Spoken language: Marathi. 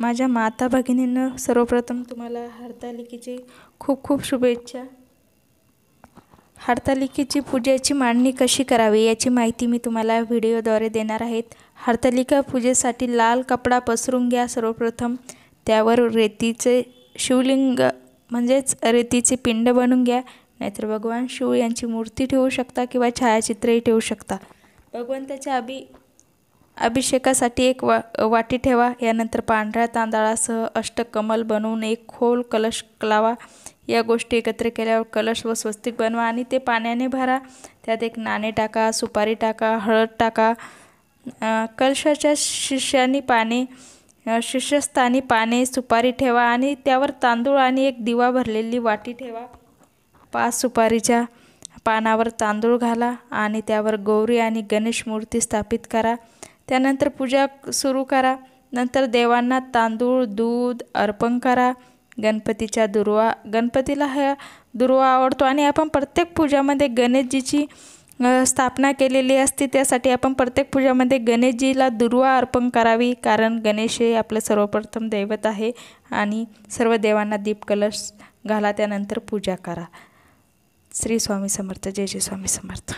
माझ्या माता भगिनीनं सर्वप्रथम तुम्हाला हरतालिकेची खूप खूप शुभेच्छा हरतालिकेची पूजेची मांडणी कशी करावी याची माहिती मी तुम्हाला व्हिडिओद्वारे देणार आहेत हरतालिका पूजेसाठी लाल कपडा पसरून घ्या सर्वप्रथम त्यावर रेतीचे शिवलिंग म्हणजेच रेतीचे पिंड बनवून घ्या नाहीतर भगवान शिव यांची मूर्ती ठेवू शकता किंवा छायाचित्रही ठेवू शकता भगवंताच्या अभि अभिषेकासाठी एक वा वाटी ठेवा यानंतर पांढऱ्या तांदळासह अष्टकमल बनवून एक खोल कलश लावा या गोष्टी एकत्र केल्यावर कलश व स्वस्तिक बनवा आणि ते पाण्याने भरा त्यात एक नाणे टाका सुपारी टाका हळद टाका कलशाच्या शिष्यानी पाने शिष्यस्थानी पाने सुपारी ठेवा आणि त्यावर तांदूळ आणि एक दिवा भरलेली वाटी ठेवा पाच सुपारीच्या पानावर तांदूळ घाला आणि त्यावर गौरी आणि गणेश मूर्ती स्थापित करा त्यानंतर पूजा सुरू करा नंतर देवांना तांदूळ दूध अर्पण करा गणपतीच्या दुर्वा गणपतीला हा दुर्वा आवडतो आणि आपण प्रत्येक पूजामध्ये गणेशजीची स्थापना केलेली असते त्यासाठी आपण प्रत्येक पूजामध्ये गणेशजीला दुर्वा अर्पण करावी कारण गणेश हे आपलं सर्वप्रथम दैवत आहे आणि सर्व देवांना दीप कलश घाला त्यानंतर पूजा करा श्री स्वामी समर्थ जय जय स्वामी समर्थ